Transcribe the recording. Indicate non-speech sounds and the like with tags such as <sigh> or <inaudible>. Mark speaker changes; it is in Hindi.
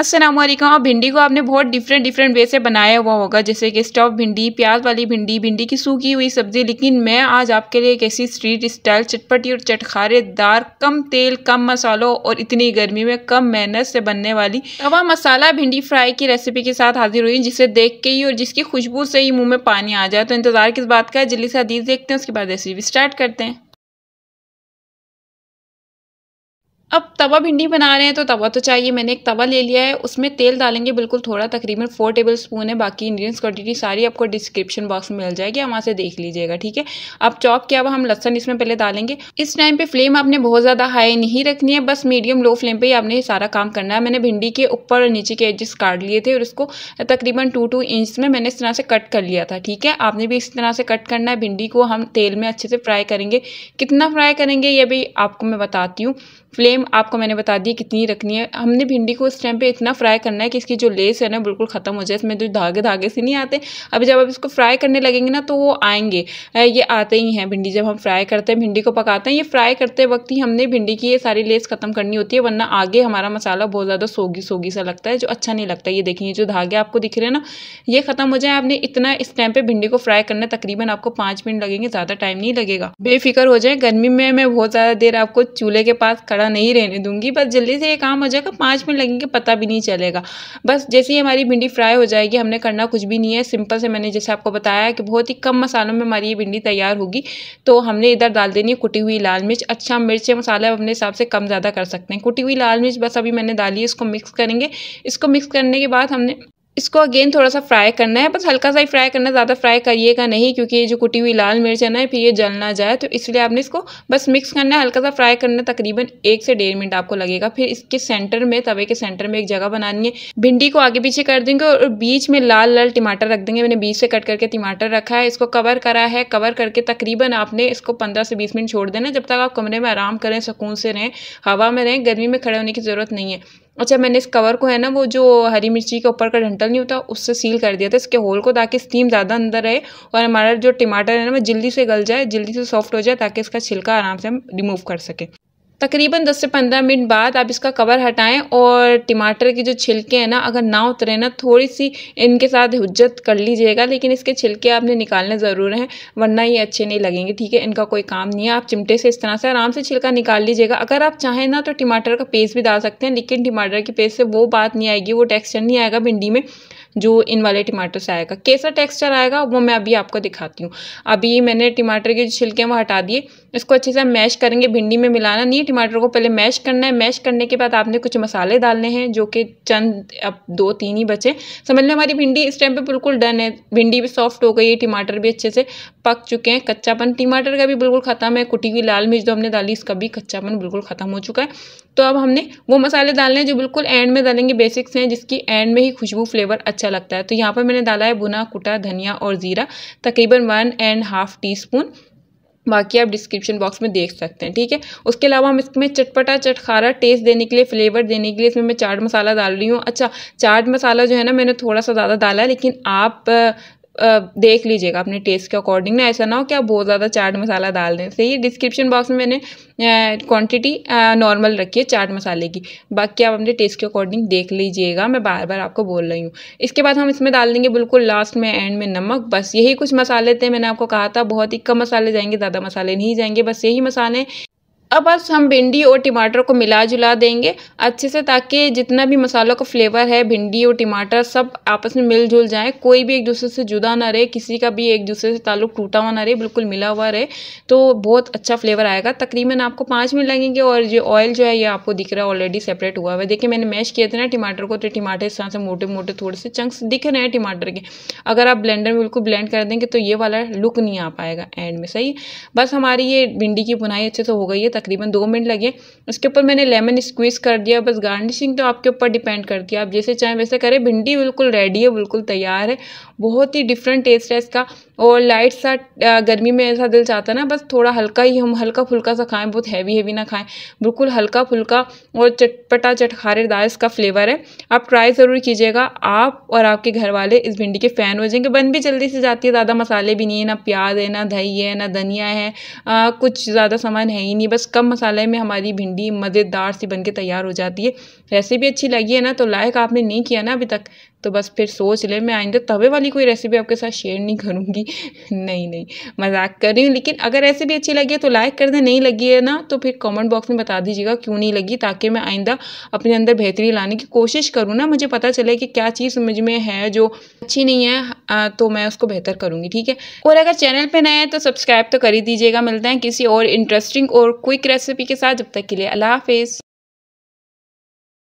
Speaker 1: असलम आप भिंडी को आपने बहुत डिफरेंट डिफरेंट वे से बनाया हुआ होगा जैसे कि स्टफ भिंडी प्याज वाली भिंडी भिंडी की सूखी हुई सब्ज़ी लेकिन मैं आज आपके लिए एक ऐसी स्ट्रीट स्टाइल चटपटी और चटखारेदार कम तेल कम मसालों और इतनी गर्मी में कम मेहनत से बनने वाली तवा मसाला भिंडी फ्राई की रेसिपी के साथ हाजिर हुई जिसे देख के ही और जिसकी खुशबू से ही मुँह में पानी आ जाए तो इंतज़ार किस बात का है जल्दी से हदीस देखते हैं उसके बाद रेसिपी स्टार्ट करते हैं अब तवा भिंडी बना रहे हैं तो तवा तो चाहिए मैंने एक तवा ले लिया है उसमें तेल डालेंगे बिल्कुल थोड़ा तकरीबन फोर टेबल स्पून है बाकी इंग्रीडियंट्स क्वान्टिटी सारी आपको डिस्क्रिप्शन बॉक्स में मिल जाएगी वहाँ से देख लीजिएगा ठीक है अब चॉप किया हुआ हम लहसन इसमें पहले डालेंगे इस टाइम पर फ्लेम आपने बहुत ज़्यादा हाई नहीं रखनी है बस मीडियम लो फ्लेम पर ही आपने सारा काम करना है मैंने भिंडी के ऊपर और नीचे के एडजस्ट काट लिए थे और उसको तकरीबन टू टू इंच में मैंने इस तरह से कट कर लिया था ठीक है आपने भी इस तरह से कट करना है भिंडी को हम तेल में अच्छे से फ्राई करेंगे कितना फ्राई करेंगे ये भी आपको मैं बताती हूँ फ्लेम फ्लेम आपको मैंने बता दी कितनी रखनी है हमने भिंडी को इस टाइम पे इतना फ्राई करना है कि इसकी जो लेस है ना बिल्कुल ख़त्म हो जाए इसमें जो तो धागे धागे से नहीं आते अभी जब आप इसको फ्राई करने लगेंगे ना तो वो आएंगे ये आते ही हैं भिंडी जब हम फ्राई करते हैं भिंडी को पकाते हैं ये फ्राई करते वक्त ही हमने भिंडी की ये सारी लेस ख़त्म करनी होती है वरना आगे हमारा मसाला बहुत ज़्यादा सोगी सोगी सा लगता है जो अच्छा नहीं लगता ये देखिए जो धागे आपको दिख रहे हैं ना ये ख़त्म हो जाए आपने इतना इस टाइम पर भिंडी को फ्राई करना तकरीबन आपको पाँच मिनट लगेंगे ज़्यादा टाइम नहीं लगेगा बेफिक्र हो जाए गर्मी में मैं बहुत ज़्यादा देर आपको चूल्हे के पास खड़ा नहीं ही रहने दूंगी बस जल्दी से ये काम हो जाएगा पाँच मिनट लगेंगे पता भी नहीं चलेगा बस जैसे ही हमारी भिंडी फ्राई हो जाएगी हमने करना कुछ भी नहीं है सिंपल से मैंने जैसे आपको बताया कि बहुत ही कम मसालों में हमारी ये भिंडी तैयार होगी तो हमने इधर डाल देनी है कुटी हुई लाल मिर्च अच्छा मिर्च मसाला अपने हिसाब से कम ज़्यादा कर सकते हैं कुटी हुई लाल मिर्च बस अभी मैंने डाली है इसको मिक्स करेंगे इसको मिक्स करने के बाद हमने इसको अगेन थोड़ा सा फ्राई करना है बस हल्का सा ही फ्राई करना ज़्यादा फ्राई करिएगा नहीं क्योंकि ये जो कुटी हुई लाल मिर्च है ना फिर ये जल ना जाए तो इसलिए आपने इसको बस मिक्स करना है हल्का सा फ्राई करना तकरीबन एक से डेढ़ मिनट आपको लगेगा फिर इसके सेंटर में तवे के सेंटर में एक जगह बनानी है भिंडी को आगे पीछे कर देंगे और बीच में लाल लाल टमाटर रख देंगे मैंने बीच से कट करके टमाटर रखा है इसको कवर करा है कवर करके तकरीबन आपने इसको पंद्रह से बीस मिनट छोड़ देना जब तक आप कमरे में आराम करें सुकून से रहें हवा में रहें गर्मी में खड़े होने की ज़रूरत नहीं है अच्छा मैंने इस कवर को है ना वो जो हरी मिर्ची के ऊपर का डंटल नहीं होता उससे सील कर दिया था इसके होल को ताकि स्टीम ज़्यादा अंदर रहे और हमारा जो टमाटर है ना वो जल्दी से गल जाए जल्दी से सॉफ्ट हो जाए ताकि इसका छिलका आराम से हम रिमूव कर सकें तकरीबन 10 से 15 मिनट बाद आप इसका कवर हटाएं और टमाटर की जो छिलके हैं ना अगर ना उतरे ना थोड़ी सी इनके साथ हुज्जत कर लीजिएगा लेकिन इसके छिलके आपने निकालने ज़रूर हैं वरना ये अच्छे नहीं लगेंगे ठीक है इनका कोई काम नहीं है आप चिमटे से इस तरह से आराम से छिलका निकाल लीजिएगा अगर आप चाहें ना तो टमाटर का पेस्ट भी डाल सकते हैं लेकिन टमाटर की पेस्ट से वो बात नहीं आएगी वो टेक्स्चर नहीं आएगा भिंडी में जो इन वाले टमाटर से आएगा कैसा टेक्स्चर आएगा वो मैं अभी आपको दिखाती हूँ अभी मैंने टमाटर के जो छिलके हैं वो हटा दिए इसको अच्छे से मैश करेंगे भिंडी में मिलाना नहीं है टमाटर को पहले मैश करना है मैश करने के बाद आपने कुछ मसाले डालने हैं जो कि चंद अब दो तीन ही बचे समझ लें हमारी भिंडी इस टाइम पर बिल्कुल डन है भिंडी भी सॉफ्ट हो गई है टमाटर भी अच्छे से पक चुके हैं कच्चापन टमाटर का भी बिल्कुल ख़त्म है कुटी हुई लाल मिर्च जो तो हमने डाली इसका भी कच्चापन बिल्कुल ख़त्म हो चुका है तो अब हमने वो मसाले डालने हैं जो बिल्कुल एंड में डालेंगे बेसिक्स हैं जिसकी एंड में ही खुशबू फ्लेवर अच्छा लगता है तो यहाँ पर मैंने डाला है बुना कुटा धनिया और ज़ीरा तकरीबन one and half teaspoon बाकी आप डिस्क्रिप्शन बॉक्स में देख सकते हैं ठीक है उसके अलावा हम इसमें चटपटा चटखारा टेस्ट देने के लिए फ्लेवर देने के लिए इसमें मैं चाट मसाला डाल रही हूँ अच्छा चाट मसाला जो है ना मैंने थोड़ा सा ज़्यादा डाला है लेकिन आप देख लीजिएगा अपने टेस्ट के अकॉर्डिंग ना ऐसा ना हो कि आप बहुत ज़्यादा चाट मसाला डाल दें सही है डिस्क्रिप्शन बॉक्स में मैंने क्वांटिटी नॉर्मल रखी है चाट मसाले की बाकी आप अपने टेस्ट के अकॉर्डिंग देख लीजिएगा मैं बार बार आपको बोल रही हूँ इसके बाद हम इसमें डाल देंगे बिल्कुल लास्ट में एंड में नमक बस यही कुछ मसाले थे मैंने आपको कहा था बहुत ही कम मसाले जाएंगे ज़्यादा मसाले नहीं जाएंगे बस यही मसाले अब बस हम भिंडी और टमाटर को मिला जुला देंगे अच्छे से ताकि जितना भी मसालों का फ्लेवर है भिंडी और टमाटर सब आपस में मिलजुल जाए कोई भी एक दूसरे से जुदा ना रहे किसी का भी एक दूसरे से ताल्लुक टूटा हुआ ना रहे बिल्कुल मिला हुआ रहे तो बहुत अच्छा फ्लेवर आएगा तकरीबन आपको पाँच मिनट लगेंगे और जो ऑयल जो है ये आपको दिख रहा है ऑलरेडी सेपरेट हुआ हुआ है देखिए मैंने मैश किए थे ना टमाटर को तो टमाटर इस तरह से मोटे मोटे थोड़े से चंक्स दिख रहे हैं टमाटर के अगर आप ब्लेंडर में बिल्कुल ब्लेंड कर देंगे तो ये वाला लुक नहीं आ पाएगा एंड में सही बस हमारी ये भिंडी की बुनाई अच्छे से हो गई है तकरीबन दो मिनट लगे उसके ऊपर मैंने लेमन स्क्वीज़ कर दिया बस गार्निशिंग तो आपके ऊपर डिपेंड करती है आप जैसे चाहें वैसे करें भिंडी बिल्कुल रेडी है बिल्कुल तैयार है बहुत ही डिफरेंट टेस्ट है इसका और लाइट सा गर्मी में ऐसा दिल चाहता है ना बस थोड़ा हल्का ही हम हल्का फुल्का सा खाएँ बहुत हैवी हैवी ना खाएँ बिल्कुल हल्का फुल्का और चटपटा चटखारेदार इसका फ्लेवर है आप ट्राई ज़रूर कीजिएगा आप और आपके घर वाले इस भिंडी के फ़ैन हो जाएंगे बन भी जल्दी से जाती है ज़्यादा मसाले भी नहीं है ना प्याज है ना दही है ना धनिया है आ, कुछ ज़्यादा सामान है ही नहीं बस कम मसाले में हमारी भिंडी मज़ेदार सी बन के तैयार हो जाती है रेसिपी अच्छी लगी है ना तो लाइक आपने नहीं किया ना अभी तक तो बस फिर सोच लें मैं आइंदा तवे वाली कोई रेसिपी आपके साथ शेयर नहीं करूँगी <laughs> नहीं नहीं मजाक कर रही हूँ लेकिन अगर रेसिपी अच्छी लगी है तो लाइक कर दें नहीं लगी है ना तो फिर कमेंट बॉक्स में बता दीजिएगा क्यों नहीं लगी ताकि मैं आइंदा अपने अंदर बेहतरी लाने की कोशिश करूँ ना मुझे पता चले कि क्या चीज़ समझ में है जो अच्छी नहीं है तो मैं उसको बेहतर करूँगी ठीक है और अगर चैनल पर नए हैं तो सब्सक्राइब तो कर ही दीजिएगा मिलते हैं किसी और इंटरेस्टिंग और क्विक रेसिपी के साथ जब तक के लिए अला हाफिज़